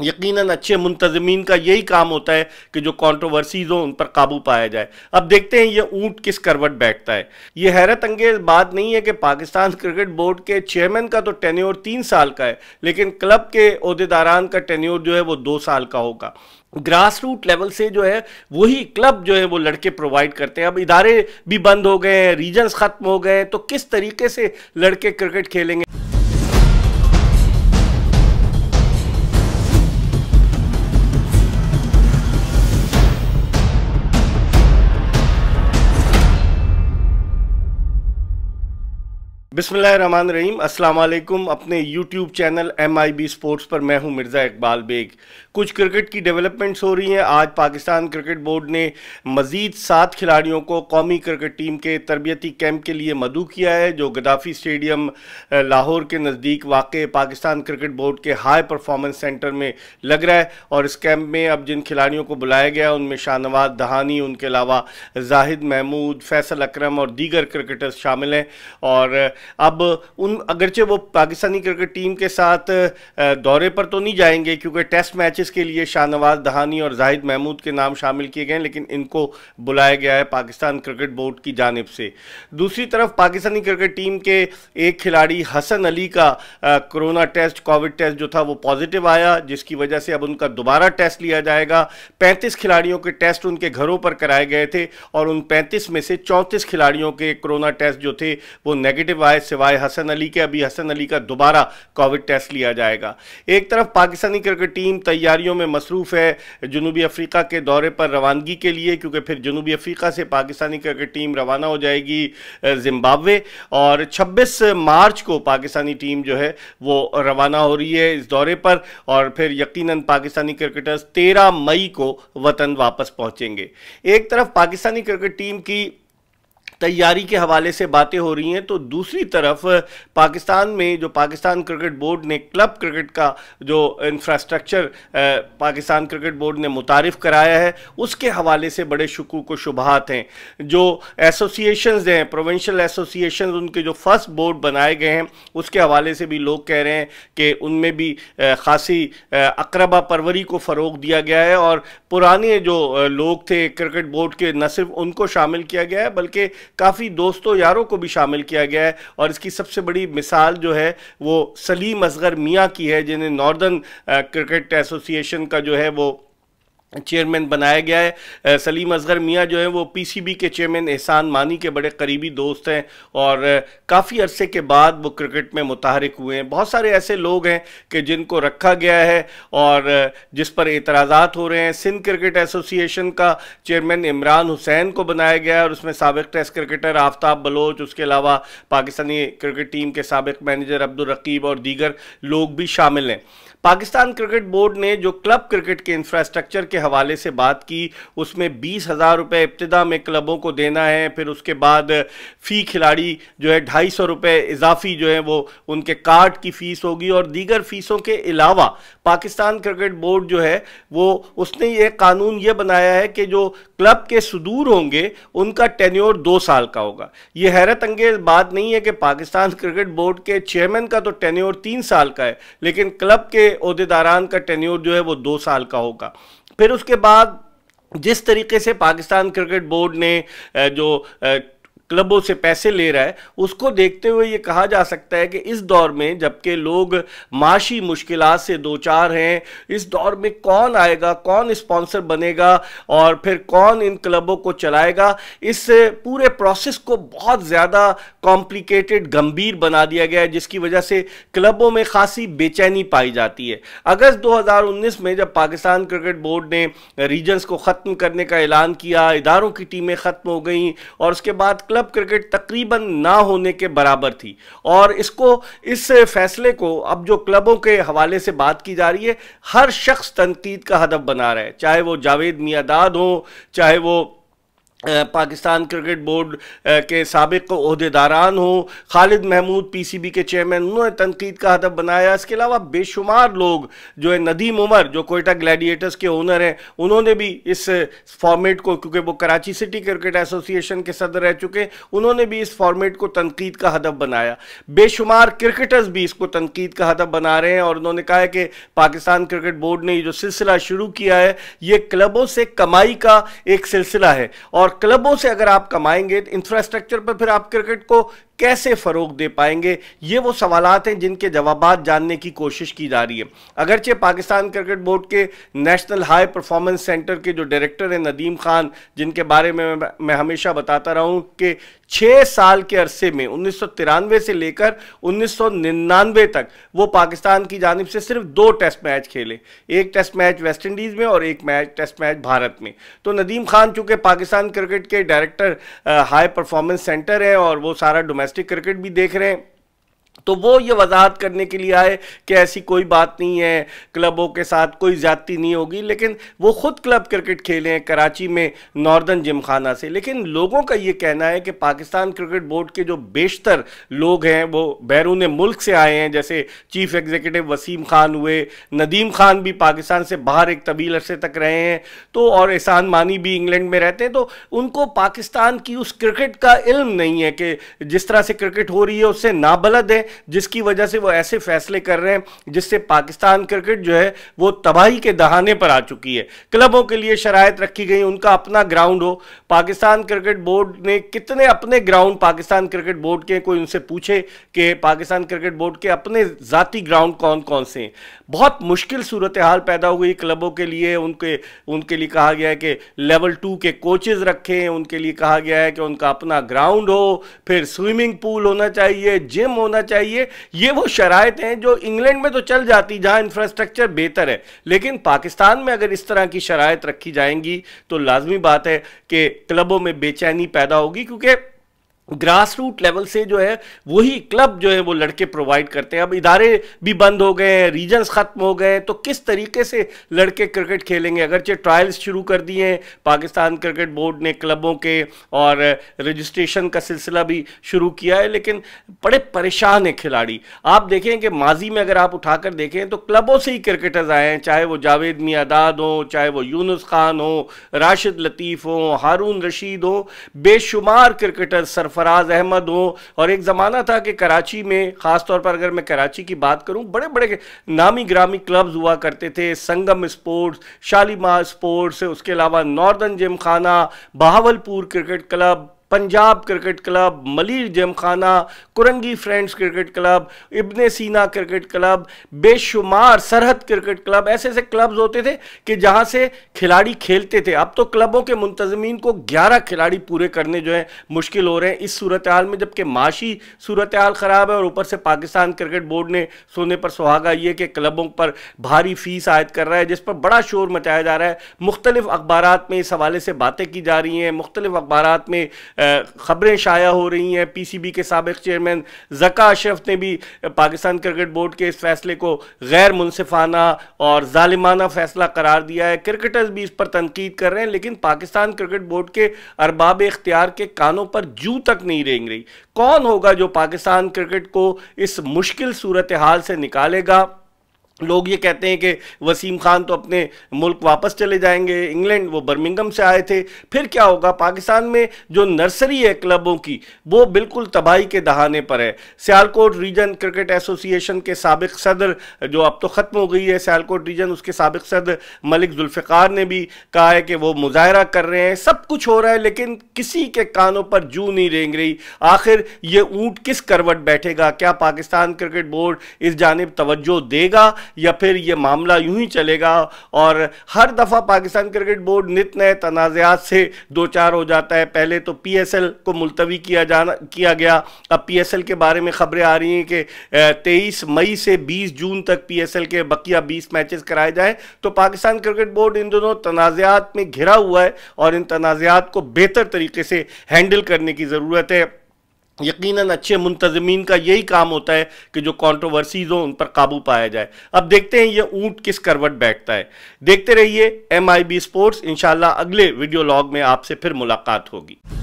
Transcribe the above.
यकीनन अच्छे मुंतजमीन का यही काम होता है कि जो कंट्रोवर्सीज हो उन पर काबू पाया जाए अब देखते हैं ये ऊंट किस करवट बैठता है ये हैरत अंगेज बात नहीं है कि पाकिस्तान क्रिकेट बोर्ड के चेयरमैन का तो टेन्योर तीन साल का है लेकिन क्लब के अहदेदारान का टेन्योर जो है वो दो साल का होगा ग्रास रूट लेवल से जो है वही क्लब जो है वो लड़के प्रोवाइड करते हैं अब इदारे भी बंद हो गए हैं रीजन्स ख़त्म हो गए हैं तो किस तरीके से लड़के क्रिकेट खेलेंगे बिसमान रहीम असलकुम अपने YouTube channel M I B sports पर मैं हूं मिर्ज़ा इकबाल बेग कुछ क्रिकेट की डेवलपमेंट्स हो रही हैं आज पाकिस्तान क्रिकेट बोर्ड ने मज़ीद सात खिलाड़ियों को कौमी क्रिकेट टीम के तरबियती कैंप के लिए मदू किया है जो गदाफी स्टेडियम लाहौर के नज़दीक वाक़ पाकिस्तान क्रिकेट बोर्ड के हाई परफॉर्मेंस सेंटर में लग रहा है और इस कैंप में अब जिन खिलाड़ियों को बुलाया गया उनमें शाहनवाज दहानी उनके अलावा जाहिद महमूद फैसल अक्रम और दीगर क्रिकेटर्स शामिल हैं और अब उन अगरचे वो पाकिस्तानी क्रिकेट टीम के साथ दौरे पर तो नहीं जाएंगे क्योंकि टेस्ट मैचेस के लिए शाहनवाज दहानी और जाहिद महमूद के नाम शामिल किए गए लेकिन इनको बुलाया गया है पाकिस्तान क्रिकेट बोर्ड की जानब से दूसरी तरफ पाकिस्तानी क्रिकेट टीम के एक खिलाड़ी हसन अली का कोरोना टेस्ट कोविड टेस्ट जो था वो पॉजिटिव आया जिसकी वजह से अब उनका दोबारा टेस्ट लिया जाएगा पैंतीस खिलाड़ियों के टेस्ट उनके घरों पर कराए गए थे और उन पैंतीस में से चौंतीस खिलाड़ियों के कोरोना टेस्ट जो थे वो नेगेटिव आए है सिवाय हसन अली के अभी हसन अली का दोबारा कोविड टेस्ट लिया जाएगा एक तरफ पाकिस्तानी क्रिकेट टीम तैयारियों में मसरूफ़ है जनूबी अफ्रीका के दौरे पर रवानगी के लिए क्योंकि फिर जनूबी अफ्रीका से पाकिस्तानी क्रिकेट टीम रवाना हो जाएगी जिम्बावे और छब्बीस मार्च को पाकिस्तानी टीम जो है वो रवाना हो रही है इस दौरे पर और फिर यकीनन पाकिस्तानी क्रिकेटर्स तेरह मई को वतन वापस पहुंचेंगे एक तरफ पाकिस्तानी क्रिकेट टीम की तैयारी के हवाले से बातें हो रही हैं तो दूसरी तरफ पाकिस्तान में जो पाकिस्तान क्रिकेट बोर्ड ने क्लब क्रिकेट का जो इंफ्रास्ट्रक्चर पाकिस्तान क्रिकेट बोर्ड ने मुतारफ़ कराया है उसके हवाले से बड़े शकूक व शुबहत हैं जो एसोसिएशनज़ हैं प्रोवेंशल एसोसिएशन उनके जो फर्स्ट बोर्ड बनाए गए हैं उसके हवाले से भी लोग कह रहे हैं कि उनमें भी खासी अकरबा परवरी को फ़रोग दिया गया है और पुराने जो लोग थे क्रिकेट बोर्ड के न सिर्फ उनको शामिल किया गया है बल्कि काफ़ी दोस्तों यारों को भी शामिल किया गया है और इसकी सबसे बड़ी मिसाल जो है वो सलीम असगर मियाँ की है जिन्हें नॉर्दर्न क्रिकेट एसोसिएशन का जो है वो चेयरमैन बनाया गया है सलीम असगर मियाँ जो है वो पीसीबी के चेयरमैन एहसान मानी के बड़े करीबी दोस्त हैं और काफ़ी अरसे के बाद वो क्रिकेट में मुतहरक हुए हैं बहुत सारे ऐसे लोग हैं कि जिनको रखा गया है और जिस पर एतराज़ात हो रहे हैं सिंध क्रिकेट एसोसिएशन का चेयरमैन इमरान हुसैन को बनाया गया है और उसमें सबक टेस्ट क्रिकेटर आफ्ताब बलोच उसके अलावा पाकिस्तानी क्रिकेट टीम के सबक मैनेजर अब्दुलरकीब और दीगर लोग भी शामिल हैं पाकिस्तान क्रिकेट बोर्ड ने जो क्लब क्रिकेट के इंफ्रास्ट्रक्चर के हवाले से बात की उसमें बीस हज़ार रुपये इब्तदा में क्लबों को देना है फिर उसके बाद फ़ी खिलाड़ी जो है ढाई सौ रुपये इजाफी जो है वो उनके कार्ड की फ़ीस होगी और दीगर फ़ीसों के अलावा पाकिस्तान क्रिकेट बोर्ड जो है वो उसने ये कानून ये बनाया है कि जो क्लब के सुदूर होंगे उनका टेन्योर दो साल का होगा ये हैरत अंगेज बात नहीं है कि पाकिस्तान क्रिकेट बोर्ड के चेयरमैन का तो टेन्योर तीन साल का है लेकिन क्लब के अहदेदारान का टेन्योर जो है वो दो साल का होगा फिर उसके बाद जिस तरीके से पाकिस्तान क्रिकेट बोर्ड ने जो क्लबों से पैसे ले रहा है उसको देखते हुए ये कहा जा सकता है कि इस दौर में जबकि लोग माशी मुश्किल से दो चार हैं इस दौर में कौन आएगा कौन स्पॉन्सर बनेगा और फिर कौन इन क्लबों को चलाएगा इस पूरे प्रोसेस को बहुत ज़्यादा कॉम्प्लिकेटेड गंभीर बना दिया गया है जिसकी वजह से क्लबों में खासी बेचैनी पाई जाती है अगस्त 2019 में जब पाकिस्तान क्रिकेट बोर्ड ने रीजन्स को ख़त्म करने का ऐलान किया इदारों की टीमें ख़त्म हो गई और उसके बाद क्लब क्लब क्रिकेट तकरीबन ना होने के बराबर थी और इसको इस फैसले को अब जो क्लबों के हवाले से बात की जा रही है हर शख्स तनकीद का हदफ बना रहा है चाहे वो जावेद मियादाद हो चाहे वो पाकिस्तान क्रिकेट बोर्ड के सबक अहदेदारान हों Khalid Mahmood P C B के चेयरमैन उन्होंने तनकीद का हदफ बनाया इसके अलावा बेशुमार लोग जो है नदीम उमर जो कोयटा ग्लैडिएटर्स के ओनर हैं उन्होंने भी इस फॉर्मेट को क्योंकि वो कराची सिटी क्रिकेट एसोसिएशन के सदर रह चुके उन्होंने भी इस फॉर्मेट को तनकीद का हदफ बनाया बेशुमार क्रिकेटर्स भी इसको तनकीद का हदफ बना रहे हैं और उन्होंने कहा है कि पाकिस्तान क्रिकेट बोर्ड ने जो सिलसिला शुरू किया है ये क्लबों से कमाई का एक सिलसिला है और और क्लबों से अगर आप कमाएंगे तो इंफ्रास्ट्रक्चर पर फिर आप क्रिकेट को कैसे फ़रोग दे पाएंगे ये वो सवालत हैं जिनके जवाब जानने की कोशिश की जा रही है अगरचे पाकिस्तान क्रिकेट बोर्ड के नेशनल हाई परफॉर्मेंस सेंटर के जो डायरेक्टर हैं नदीम खान जिनके बारे में मैं हमेशा बताता रहा हूँ कि छः साल के अरसे में उन्नीस से लेकर उन्नीस तक वो पाकिस्तान की जानब से सिर्फ दो टेस्ट मैच खेले एक टेस्ट मैच वेस्ट इंडीज़ में और एक मैच टेस्ट मैच भारत में तो नदीम खान चूँकि पाकिस्तान क्रिकेट के डायरेक्टर हाई परफॉर्मेंस सेंटर हैं और वो सारा डोमेस्टिक डोमेस्टिक क्रिकेट भी देख रहे हैं तो वो ये वजाहत करने के लिए आए कि ऐसी कोई बात नहीं है क्लबों के साथ कोई ज़्यादती नहीं होगी लेकिन वो ख़ुद क्लब क्रिकेट खेले हैं कराची में नॉर्दर्न जिमखाना से लेकिन लोगों का ये कहना है कि पाकिस्तान क्रिकेट बोर्ड के जो बेशतर लोग हैं वो बैरून मुल्क से आए हैं जैसे चीफ़ एग्जीक्यूटिव वसीम खान हुए नदीम खान भी पाकिस्तान से बाहर एक तवील अरसे तक रहे हैं तो और एहसान मानी भी इंग्लैंड में रहते हैं तो उनको पाकिस्तान की उस क्रिकेट का इल्म नहीं है कि जिस तरह से क्रिकेट हो रही है उससे नाबलद है हैं जिसकी वजह से वो ऐसे फैसले कर रहे हैं जिससे पाकिस्तान क्रिकेट जो है वो तबाही के दहाने पर आ चुकी है क्लबों के लिए शराय रखी गई उनका अपना ग्राउंड हो पाकिस्तान क्रिकेट बोर्ड ने कितने अपने ग्राउंड पाकिस्तान क्रिकेट बोर्ड के कोई उनसे पूछे कि पाकिस्तान क्रिकेट बोर्ड के अपने जाति ग्राउंड कौन कौन से हैं बहुत मुश्किल सूरत हाल पैदा हुई क्लबों के लिए उनके उनके लिए कहा गया है कि लेवल टू के कोचेज रखें उनके लिए कहा गया है कि उनका अपना ग्राउंड हो फिर स्विमिंग पूल होना चाहिए जिम होना चाहिए चाहिए ये वो शराय हैं जो इंग्लैंड में तो चल जाती जहां इंफ्रास्ट्रक्चर बेहतर है लेकिन पाकिस्तान में अगर इस तरह की शराय रखी जाएंगी तो लाजमी बात है कि क्लबों में बेचैनी पैदा होगी क्योंकि ग्रास रूट लेवल से जो है वही क्लब जो है वो लड़के प्रोवाइड करते हैं अब इदारे भी बंद हो गए हैं रीजन्स ख़त्म हो गए तो किस तरीके से लड़के क्रिकेट खेलेंगे अगरचे ट्रायल्स शुरू कर दिए हैं पाकिस्तान क्रिकेट बोर्ड ने क्लबों के और रजिस्ट्रेशन का सिलसिला भी शुरू किया है लेकिन बड़े परेशान हैं खिलाड़ी आप देखें कि माजी में अगर आप उठाकर देखें तो क्लबों से ही क्रिकेटर्स आए हैं चाहे वो जावेद मियादाद हों चाहे वो यूनुस खान हो राशिद लतीफ़ हों हारून रशीद हों बेशुमार क्रिकेटर्स सरफ सरफराज अहमद हो और एक ज़माना था कि कराची में ख़ास तौर पर अगर मैं कराची की बात करूं बड़े बड़े नामी ग्रामी क्लब्स हुआ करते थे संगम स्पोर्ट्स शालीमार स्पोर्ट्स उसके अलावा northern Gymkhana Bahawalpur cricket club Punjab cricket club Malir Gymkhana Korangi friends cricket club Ibn Sina cricket club बेशुमार सरहद क्रिकेट क्लब ऐसे ऐसे क्लब्स होते थे कि जहाँ से खिलाड़ी खेलते थे अब तो क्लबों के मुंतजमीन को ग्यारह खिलाड़ी पूरे करने जो है मुश्किल हो रहे हैं इस सूरत हाल में जबकि माशी सूरत हाल ख़राब है और ऊपर से पाकिस्तान क्रिकेट बोर्ड ने सोने पर सुहागा ये कि क्लबों पर भारी फीस आयद कर रहा है जिस पर बड़ा शोर मचाया जा रहा है मुख्तलिफ अखबार में इस हवाले से बातें की जा रही हैं मुख्तलिफ अखबार में खबरें शाया हो रही हैं पीसीबी के सबक चेयरमैन जका अशरफ ने भी पाकिस्तान क्रिकेट बोर्ड के इस फैसले को गैर मुनफाना और ालिमाना फैसला करार दिया है क्रिकेटर्स भी इस पर तनकीद कर रहे हैं लेकिन पाकिस्तान क्रिकेट बोर्ड के अरबाब इख्तियार के कानों पर जू तक नहीं रेंग रही कौन होगा जो पाकिस्तान क्रिकेट को इस मुश्किल सूरत हाल से निकालेगा लोग ये कहते हैं कि वसीम खान तो अपने मुल्क वापस चले जाएंगे इंग्लैंड वो बर्मिंगम से आए थे फिर क्या होगा पाकिस्तान में जो नर्सरी है क्लबों की वो बिल्कुल तबाही के दहाने पर है सियालकोट रीजन क्रिकेट एसोसिएशन के सबक सदर जो अब तो ख़त्म हो गई है सियालकोट रीजन उसके सबक सदर मलिक जुल्फ़ार ने भी कहा है कि वो मुजाहरा कर रहे हैं सब कुछ हो रहा है लेकिन किसी के कानों पर जू नहीं रेंग रही आखिर ये ऊँट किस करवट बैठेगा क्या पाकिस्तान क्रिकेट बोर्ड इस जानब तोज्जो देगा या फिर ये मामला यूं ही चलेगा और हर दफ़ा पाकिस्तान क्रिकेट बोर्ड नित नए तनाज़ात से दो चार हो जाता है पहले तो पी एस एल को मुलतवी किया जाना किया गया अब पी एस एल के बारे में ख़बरें आ रही हैं कि तेईस मई से बीस जून तक पी एस एल के बकिया बीस मैचेस कराए जाएँ तो पाकिस्तान क्रिकेट बोर्ड इन दोनों तनाज़ात में घिरा हुआ है और इन तनाज़ात को बेहतर तरीके से हैंडल करने की ज़रूरत है यकीनन अच्छे मुंतजमीन का यही काम होता है कि जो कॉन्ट्रोवर्सीज हो उन पर काबू पाया जाए अब देखते हैं ये ऊंट किस करवट बैठता है देखते रहिए एम आई बी स्पोर्ट्स इंशाल्लाह अगले वीडियो लॉग में आपसे फिर मुलाकात होगी